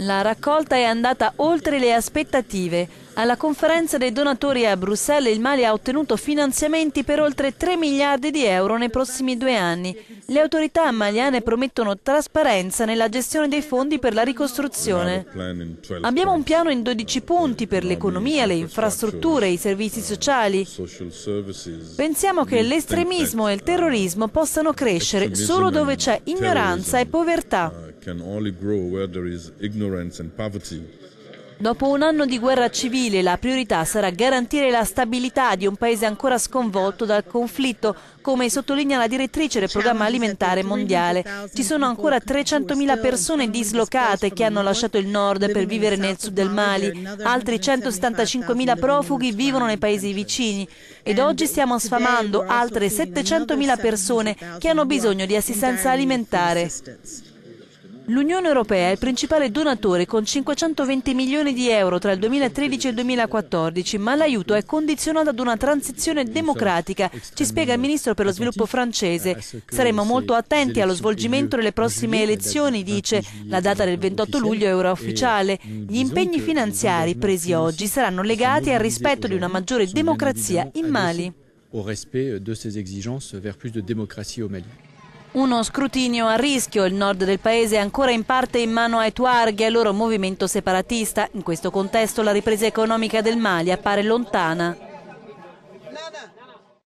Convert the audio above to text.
La raccolta è andata oltre le aspettative. Alla conferenza dei donatori a Bruxelles il Mali ha ottenuto finanziamenti per oltre 3 miliardi di euro nei prossimi due anni. Le autorità maliane promettono trasparenza nella gestione dei fondi per la ricostruzione. Abbiamo un piano in 12 punti per l'economia, le infrastrutture, i servizi sociali. Pensiamo che l'estremismo e il terrorismo possano crescere solo dove c'è ignoranza e povertà. Dopo un anno di guerra civile la priorità sarà garantire la stabilità di un paese ancora sconvolto dal conflitto, come sottolinea la direttrice del programma alimentare mondiale. Ci sono ancora 300.000 persone dislocate che hanno lasciato il nord per vivere nel sud del Mali, altri 175.000 profughi vivono nei paesi vicini ed oggi stiamo sfamando altre 700.000 persone che hanno bisogno di assistenza alimentare. L'Unione Europea è il principale donatore con 520 milioni di euro tra il 2013 e il 2014, ma l'aiuto è condizionato ad una transizione democratica, ci spiega il Ministro per lo Sviluppo francese. Saremo molto attenti allo svolgimento delle prossime elezioni, dice. La data del 28 luglio è ora ufficiale. Gli impegni finanziari presi oggi saranno legati al rispetto di una maggiore democrazia in Mali. Au respect de ces exigences vers plus de démocratie au Mali. Uno scrutinio a rischio, il nord del paese è ancora in parte in mano ai Tuareg e al loro movimento separatista. In questo contesto la ripresa economica del Mali appare lontana.